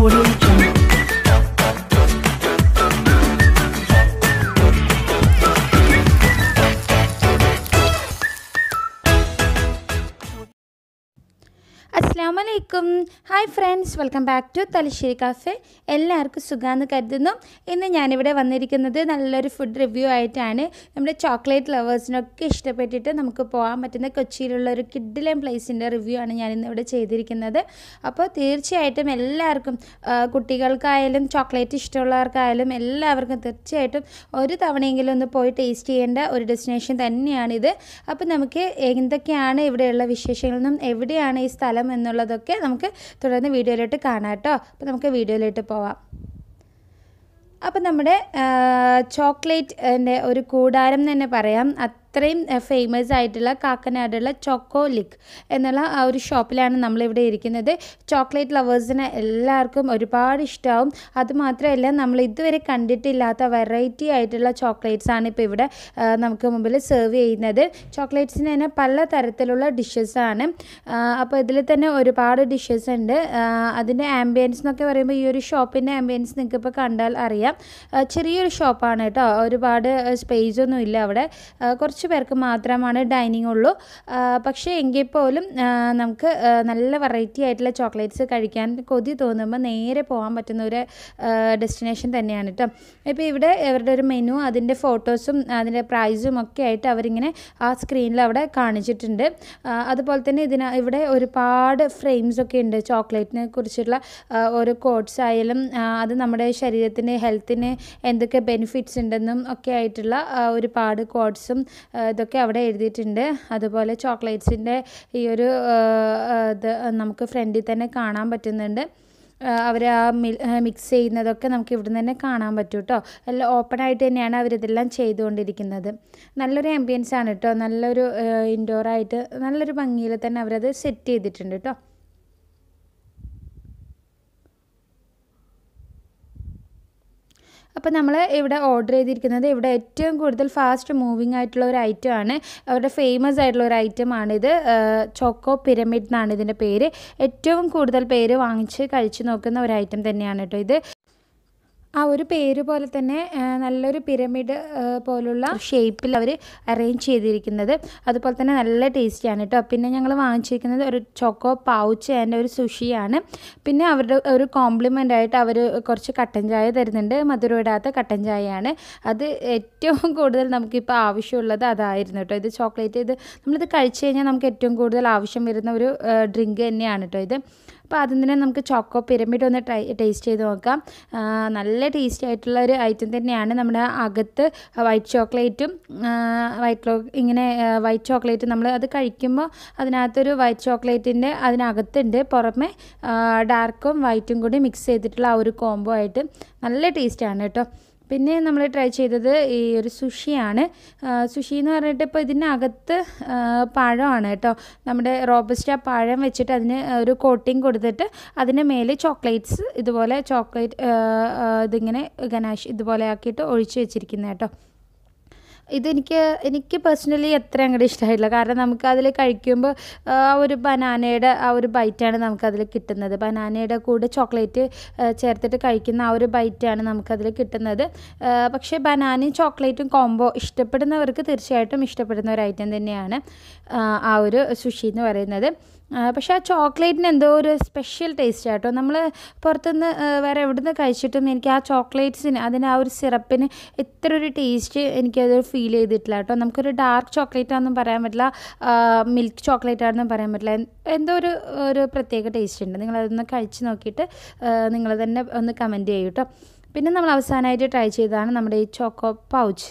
Audio Jungle. അസ്സാം വലൈക്കും hi friends welcome back to Thalassery cafe എല്ലാവർക്കും സുഖമെന്ന് കരുതുന്നു ഇന്ന് ഞാനിവിടെ വന്നിരിക്കുന്നത് നല്ലൊരു ഫുഡ് റിവ്യൂ ആയിട്ടാണ് നമ്മുടെ ചോക്ലേറ്റ് ലവേഴ്സിനൊക്കെ ഇഷ്ടപ്പെട്ടിട്ട് നമുക്ക് പോകാൻ പറ്റുന്ന കൊച്ചിയിലുള്ള ഒരു കിഡിലൻ പ്ലേസിൻ്റെ റിവ്യൂ ആണ് ഇന്ന് ഇവിടെ ചെയ്തിരിക്കുന്നത് അപ്പോൾ തീർച്ചയായിട്ടും എല്ലാവർക്കും കുട്ടികൾക്കായാലും ചോക്ലേറ്റ് ഇഷ്ടമുള്ളവർക്കായാലും എല്ലാവർക്കും തീർച്ചയായിട്ടും ഒരു തവണയെങ്കിലും ഒന്ന് പോയി ടേസ്റ്റ് ചെയ്യേണ്ട ഒരു ഡെസ്റ്റിനേഷൻ തന്നെയാണിത് അപ്പോൾ നമുക്ക് എന്തൊക്കെയാണ് ഇവിടെയുള്ള വിശേഷങ്ങളെന്നും എവിടെയാണ് ഈ സ്ഥലം സ്ഥലം എന്നുള്ളതൊക്കെ നമുക്ക് തുടർന്ന് വീഡിയോയിലോട്ട് കാണാം കേട്ടോ അപ്പോൾ നമുക്ക് വീഡിയോയിലോട്ട് പോവാം അപ്പം നമ്മുടെ ചോക്ലേറ്റിൻ്റെ ഒരു കൂടാരം തന്നെ പറയാം അത്രയും ഫേമസ് ആയിട്ടുള്ള കാക്കനാടുള്ള ചോക്കോ ലിക്ക് എന്നുള്ള ആ ഒരു ഷോപ്പിലാണ് നമ്മളിവിടെ ഇരിക്കുന്നത് ചോക്ലേറ്റ് ലവേഴ്സിന് എല്ലാവർക്കും ഒരുപാട് ഇഷ്ടമാവും അതുമാത്രമല്ല നമ്മൾ ഇതുവരെ കണ്ടിട്ടില്ലാത്ത വെറൈറ്റി ആയിട്ടുള്ള ചോക്ലേറ്റ്സ് ആണ് ഇപ്പോൾ ഇവിടെ നമുക്ക് മുമ്പിൽ സെർവ് ചെയ്യുന്നത് ചോക്ലേറ്റ്സിന് തന്നെ പല തരത്തിലുള്ള ആണ് അപ്പോൾ ഇതിൽ തന്നെ ഒരുപാട് ഡിഷസ് ഉണ്ട് അതിൻ്റെ ആംബിയൻസ് എന്നൊക്കെ പറയുമ്പോൾ ഈ ഒരു ഷോപ്പിൻ്റെ ആംബിയൻസ് നിങ്ങൾക്ക് ഇപ്പോൾ കണ്ടാൽ അറിയാം ചെറിയൊരു ഷോപ്പാണ് കേട്ടോ ഒരുപാട് സ്പേസ് ഒന്നും ഇല്ല അവിടെ കുറച്ച് കുറച്ച് പേർക്ക് മാത്രമാണ് ഡൈനിങ് ഉള്ളൂ പക്ഷേ എങ്കിൽ പോലും നമുക്ക് നല്ല വെറൈറ്റി ആയിട്ടുള്ള ചോക്ലേറ്റ്സ് കഴിക്കാൻ കൊതി തോന്നുമ്പോൾ നേരെ പോകാൻ പറ്റുന്ന ഒരു ഡെസ്റ്റിനേഷൻ തന്നെയാണ് കേട്ടോ ഇപ്പോൾ ഇവിടെ ഇവരുടെ ഒരു മെനു അതിൻ്റെ ഫോട്ടോസും അതിൻ്റെ പ്രൈസും ഒക്കെ ആയിട്ട് അവരിങ്ങനെ ആ സ്ക്രീനിൽ അവിടെ കാണിച്ചിട്ടുണ്ട് അതുപോലെ തന്നെ ഇതിന ഇവിടെ ഒരുപാട് ഫ്രെയിംസ് ഒക്കെ ഉണ്ട് ചോക്ലേറ്റിനെ കുറിച്ചുള്ള ഓരോ കോഡ്സ് ആയാലും അത് നമ്മുടെ ശരീരത്തിന് ഹെൽത്തിന് എന്തൊക്കെ ബെനിഫിറ്റ്സ് ഉണ്ടെന്നും ഒക്കെ ആയിട്ടുള്ള ഒരുപാട് കോഡ്സും ഇതൊക്കെ അവിടെ എഴുതിയിട്ടുണ്ട് അതുപോലെ ചോക്ലേറ്റ്സിൻ്റെ ഈ ഒരു ഇത് നമുക്ക് ഫ്രണ്ടിൽ തന്നെ കാണാൻ പറ്റുന്നുണ്ട് അവർ ആ മിക്സ് ചെയ്യുന്നതൊക്കെ നമുക്ക് ഇവിടെ നിന്ന് തന്നെ കാണാൻ പറ്റും കേട്ടോ എല്ലാം ഓപ്പൺ ആയിട്ട് തന്നെയാണ് അവരിതെല്ലാം ചെയ്തുകൊണ്ടിരിക്കുന്നത് നല്ലൊരു ആംബിയൻസ് ആണ് കേട്ടോ നല്ലൊരു ഇൻഡോറായിട്ട് നല്ലൊരു ഭംഗിയിൽ തന്നെ അവരത് സെറ്റ് ചെയ്തിട്ടുണ്ട് കേട്ടോ അപ്പോൾ നമ്മൾ ഇവിടെ ഓർഡർ ചെയ്തിരിക്കുന്നത് ഇവിടെ ഏറ്റവും കൂടുതൽ ഫാസ്റ്റ് മൂവിങ് ആയിട്ടുള്ള ഒരു ഐറ്റം ആണ് അവരുടെ ഫേമസ് ആയിട്ടുള്ള ഒരു ഐറ്റം ആണിത് ചോക്കോ പിരമിഡ് എന്നാണ് ഇതിൻ്റെ പേര് ഏറ്റവും കൂടുതൽ പേര് വാങ്ങിച്ച് കഴിച്ച് നോക്കുന്ന ഒരു ഐറ്റം തന്നെയാണ് കേട്ടോ ഇത് ആ ഒരു പേര് പോലെ തന്നെ നല്ലൊരു പിരമിഡ് പോലുള്ള ഷേപ്പിൽ അവർ അറേഞ്ച് ചെയ്തിരിക്കുന്നത് അതുപോലെ തന്നെ നല്ല ടേസ്റ്റിയാണ് കേട്ടോ പിന്നെ ഞങ്ങൾ വാങ്ങിച്ചിരിക്കുന്നത് ഒരു ചോക്കോ പൗച്ച് ആൻഡ് ഒരു സുഷിയാണ് പിന്നെ അവരുടെ ഒരു കോംപ്ലിമെൻ്റ് ആയിട്ട് അവർ കുറച്ച് കട്ടൻ ചായ തരുന്നുണ്ട് മധുരം ഇടാത്ത കട്ടൻ ചായയാണ് അത് ഏറ്റവും കൂടുതൽ നമുക്കിപ്പോൾ ആവശ്യമുള്ളത് അതായിരുന്നു കേട്ടോ ഇത് ചോക്ലേറ്റ് ഇത് നമ്മളിത് കഴിച്ചു കഴിഞ്ഞാൽ നമുക്ക് ഏറ്റവും കൂടുതൽ ആവശ്യം വരുന്ന ഒരു ഡ്രിങ്ക് തന്നെയാണ് കേട്ടോ ഇത് അപ്പോൾ അതിന് തന്നെ നമുക്ക് ചോക്കോ പിരമിഡ് ഒന്ന് ട്രൈ ടേസ്റ്റ് ചെയ്ത് നോക്കാം നല്ല ടേസ്റ്റി ആയിട്ടുള്ള ഒരു ഐറ്റം തന്നെയാണ് നമ്മുടെ അകത്ത് വൈറ്റ് ചോക്ലേറ്റും വൈറ്റ് ഇങ്ങനെ വൈറ്റ് ചോക്ലേറ്റ് നമ്മൾ അത് കഴിക്കുമ്പോൾ അതിനകത്തൊരു വൈറ്റ് ചോക്ലേറ്റിൻ്റെ അതിനകത്തുണ്ട് പുറമെ ഡാർക്കും വൈറ്റും കൂടി മിക്സ് ചെയ്തിട്ടുള്ള ആ ഒരു കോംബോ ആയിട്ട് നല്ല ടേസ്റ്റാണ് കേട്ടോ പിന്നെ നമ്മൾ ട്രൈ ചെയ്തത് ഈ ഒരു സുഷിയാണ് സുഷി എന്ന് പറഞ്ഞിട്ട് ഇപ്പോൾ ഇതിനകത്ത് പഴമാണ് കേട്ടോ നമ്മുടെ റോബസ്റ്റ പഴം വെച്ചിട്ട് അതിന് ഒരു കോട്ടിങ് കൊടുത്തിട്ട് അതിന് മേലെ ചോക്ലേറ്റ്സ് ഇതുപോലെ ചോക്ലേറ്റ് ഇതിങ്ങനെ ഗനാഷ് ഇതുപോലെ ആക്കിയിട്ട് ഒഴിച്ച് വെച്ചിരിക്കുന്നത് കേട്ടോ ഇതെനിക്ക് എനിക്ക് പേഴ്സണലി അത്ര അങ്ങോട്ട് ഇഷ്ടമായിട്ടില്ല കാരണം നമുക്ക് അതിൽ കഴിക്കുമ്പോൾ ആ ഒരു ബനാനയുടെ ആ ഒരു ബൈറ്റാണ് നമുക്കതിൽ കിട്ടുന്നത് ബനാനയുടെ കൂടെ ചോക്ലേറ്റ് ചേർത്തിട്ട് കഴിക്കുന്ന ആ ഒരു ബൈറ്റാണ് നമുക്കതിൽ കിട്ടുന്നത് പക്ഷേ ബനാനയും ചോക്ലേറ്റും കോംബോ ഇഷ്ടപ്പെടുന്നവർക്ക് തീർച്ചയായിട്ടും ഇഷ്ടപ്പെടുന്ന ഒരു ഐറ്റം തന്നെയാണ് ആ ഒരു സുഷി എന്ന് പറയുന്നത് പക്ഷേ ആ ചോക്ലേറ്റിന് എന്തോ ഒരു സ്പെഷ്യൽ ടേസ്റ്റ് ആട്ടോ നമ്മൾ പുറത്തുനിന്ന് വേറെ നിന്ന് കഴിച്ചിട്ടും എനിക്ക് ആ ചോക്ലേറ്റ്സിന് അതിന് ആ ഒരു സിറപ്പിന് ഇത്ര ഒരു ടേസ്റ്റ് എനിക്കത് ഫീൽ ചെയ്തിട്ടില്ല കേട്ടോ നമുക്കൊരു ഡാർക്ക് ചോക്ലേറ്റ് ആണെന്നും പറയാൻ പറ്റില്ല മിൽക്ക് ചോക്ലേറ്റ് ആണെന്നും പറയാൻ പറ്റില്ല എന്തോ ഒരു ഒരു പ്രത്യേക ടേസ്റ്റ് ഉണ്ട് നിങ്ങളതൊന്ന് കഴിച്ച് നോക്കിയിട്ട് നിങ്ങൾ തന്നെ ഒന്ന് കമൻറ്റ് ചെയ്യൂ കേട്ടോ പിന്നെ നമ്മൾ അവസാനമായിട്ട് ട്രൈ ചെയ്തതാണ് നമ്മുടെ ഈ ചോക്കോ പൗച്ച്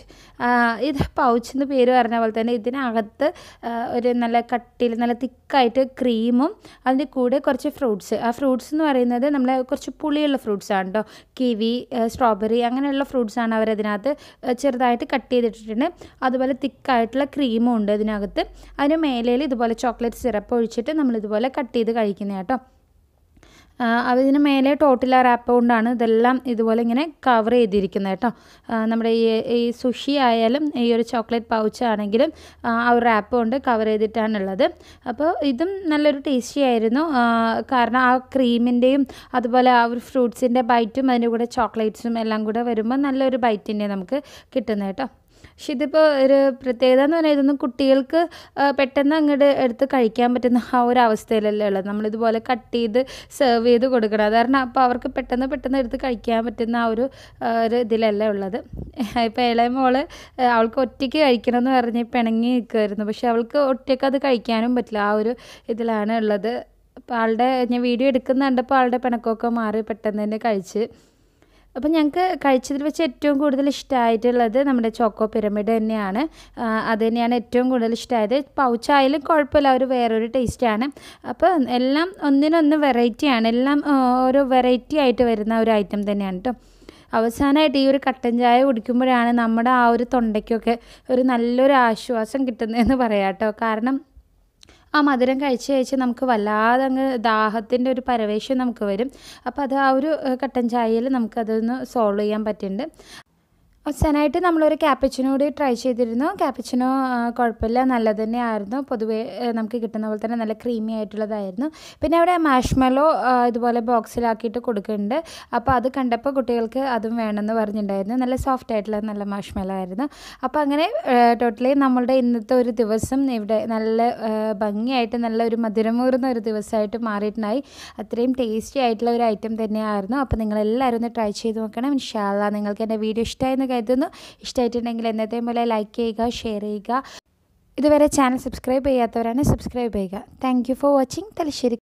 ഇത് പൗച്ച് എന്ന് പേര് പറഞ്ഞ പോലെ തന്നെ ഇതിനകത്ത് ഒരു നല്ല കട്ടിയിൽ നല്ല തിക്കായിട്ട് ക്രീമും അതിൻ്റെ കൂടെ കുറച്ച് ഫ്രൂട്ട്സ് ആ ഫ്രൂട്ട്സ് എന്ന് പറയുന്നത് നമ്മളെ കുറച്ച് പുളിയുള്ള ഫ്രൂട്ട്സ് ആണ് കേട്ടോ കിവി സ്ട്രോബെറി അങ്ങനെയുള്ള ഫ്രൂട്ട്സ് ആണ് അവരതിനകത്ത് ചെറുതായിട്ട് കട്ട് ചെയ്തിട്ടിട്ടുണ്ട് അതുപോലെ തിക്കായിട്ടുള്ള ക്രീമും ഉണ്ട് ഇതിനകത്ത് അതിന് മേലയിൽ ഇതുപോലെ ചോക്ലേറ്റ് സിറപ്പ് ഒഴിച്ചിട്ട് നമ്മളിതുപോലെ കട്ട് ചെയ്ത് കഴിക്കുന്നത് കേട്ടോ അതിന് മേലെ ടോട്ടില റാപ്പ് കൊണ്ടാണ് ഇതെല്ലാം ഇതുപോലെ ഇങ്ങനെ കവർ ചെയ്തിരിക്കുന്നത് കേട്ടോ നമ്മുടെ ഈ ഈ സുഷി ആയാലും ഈ ഒരു ചോക്ലേറ്റ് പൗച്ച് ആണെങ്കിലും ആ ഒരു റാപ്പ് കൊണ്ട് കവർ ചെയ്തിട്ടാണുള്ളത് അപ്പോൾ ഇതും നല്ലൊരു ടേസ്റ്റി ആയിരുന്നു കാരണം ആ ക്രീമിൻ്റെയും അതുപോലെ ആ ഒരു ഫ്രൂട്ട്സിൻ്റെ ബൈറ്റും അതിൻ്റെ കൂടെ ചോക്ലേറ്റ്സും എല്ലാം കൂടെ വരുമ്പോൾ നല്ലൊരു ബൈറ്റിൻ്റെ നമുക്ക് കിട്ടുന്നത് കേട്ടോ പക്ഷെ ഇതിപ്പോൾ ഒരു പ്രത്യേകത എന്ന് പറഞ്ഞാൽ ഇതൊന്നും കുട്ടികൾക്ക് പെട്ടെന്ന് അങ്ങോട്ട് എടുത്ത് കഴിക്കാൻ പറ്റുന്ന ആ ഒരു അവസ്ഥയിലല്ലേ ഉള്ളത് നമ്മളിതുപോലെ കട്ട് ചെയ്ത് സെർവ് ചെയ്ത് കൊടുക്കണം അത് കാരണം അപ്പോൾ അവർക്ക് പെട്ടെന്ന് പെട്ടെന്ന് എടുത്ത് കഴിക്കാൻ പറ്റുന്ന ആ ഒരു ഒരു ഇതിലല്ല ഉള്ളത് ഇപ്പോൾ ഇളയ മോള് അവൾക്ക് ഒറ്റയ്ക്ക് കഴിക്കണമെന്ന് പറഞ്ഞ് പിണങ്ങി നിൽക്കുമായിരുന്നു പക്ഷെ അവൾക്ക് ഒറ്റയ്ക്ക് അത് കഴിക്കാനും പറ്റില്ല ആ ഒരു ഇതിലാണ് ഉള്ളത് അപ്പോൾ ആളുടെ ഞാൻ വീഡിയോ എടുക്കുന്നുണ്ടപ്പോൾ ആളുടെ പിണക്കമൊക്കെ മാറി പെട്ടെന്ന് തന്നെ കഴിച്ച് അപ്പോൾ ഞങ്ങൾക്ക് കഴിച്ചതിൽ വെച്ച് ഏറ്റവും കൂടുതൽ ഇഷ്ടമായിട്ടുള്ളത് നമ്മുടെ ചോക്കോ പിരമിഡ് തന്നെയാണ് അത് തന്നെയാണ് ഏറ്റവും കൂടുതൽ ഇഷ്ടമായത് പൗച്ചായാലും കുഴപ്പമില്ല ഒരു വേറൊരു ടേസ്റ്റാണ് അപ്പോൾ എല്ലാം ഒന്നിനൊന്ന് വെറൈറ്റിയാണ് എല്ലാം ഓരോ വെറൈറ്റി ആയിട്ട് വരുന്ന ഒരു ഐറ്റം തന്നെയാണ് കേട്ടോ അവസാനമായിട്ട് ഈ ഒരു കട്ടൻ ചായ കുടിക്കുമ്പോഴാണ് നമ്മുടെ ആ ഒരു തൊണ്ടയ്ക്കൊക്കെ ഒരു നല്ലൊരു ആശ്വാസം കിട്ടുന്നതെന്ന് പറയാം കേട്ടോ കാരണം ആ മധുരം കഴിച്ച് കഴിച്ച് നമുക്ക് വല്ലാതെ അങ്ങ് ദാഹത്തിൻ്റെ ഒരു പരവേശം നമുക്ക് വരും അപ്പോൾ അത് ആ ഒരു കട്ടൻ ചായയിൽ നമുക്കതൊന്ന് സോൾവ് ചെയ്യാൻ പറ്റുന്നുണ്ട് അവസാനമായിട്ട് നമ്മളൊരു ക്യാപ്പച്ചിനോ കൂടി ട്രൈ ചെയ്തിരുന്നു ക്യാപ്പച്ചിനോ കുഴപ്പമില്ല നല്ലത് തന്നെയായിരുന്നു പൊതുവേ നമുക്ക് കിട്ടുന്ന പോലെ തന്നെ നല്ല ക്രീമി ആയിട്ടുള്ളതായിരുന്നു പിന്നെ അവിടെ മാഷ്മെലോ ഇതുപോലെ ബോക്സിലാക്കിയിട്ട് കൊടുക്കുന്നുണ്ട് അപ്പോൾ അത് കണ്ടപ്പോൾ കുട്ടികൾക്ക് അതും വേണമെന്ന് പറഞ്ഞിട്ടുണ്ടായിരുന്നു നല്ല സോഫ്റ്റ് ആയിട്ടുള്ള നല്ല മാഷ്മെലോ ആയിരുന്നു അപ്പോൾ അങ്ങനെ ടോട്ടലി നമ്മളുടെ ഇന്നത്തെ ഒരു ദിവസം ഇവിടെ നല്ല ഭംഗിയായിട്ട് നല്ല ഒരു മധുരമൂർന്ന ഒരു ദിവസമായിട്ട് മാറിയിട്ടുണ്ടായി അത്രയും ടേസ്റ്റി ആയിട്ടുള്ള ഒരു ഐറ്റം തന്നെയായിരുന്നു അപ്പോൾ നിങ്ങളെല്ലാവരും ഒന്ന് ട്രൈ ചെയ്ത് നോക്കണം ഇൻഷാല്ല നിങ്ങൾക്ക് എൻ്റെ വീഡിയോ ഇഷ്ടമായിരുന്നു എന്ന് ഇതൊന്ന് ഇഷ്ടമായിട്ടുണ്ടെങ്കിൽ എന്നത്തേയും പോലെ ലൈക്ക് ചെയ്യുക ഷെയർ ചെയ്യുക ഇതുവരെ ചാനൽ സബ്സ്ക്രൈബ് ചെയ്യാത്തവരാണ് സബ്സ്ക്രൈബ് ചെയ്യുക താങ്ക് ഫോർ വാച്ചിങ് തലശ്ശേരി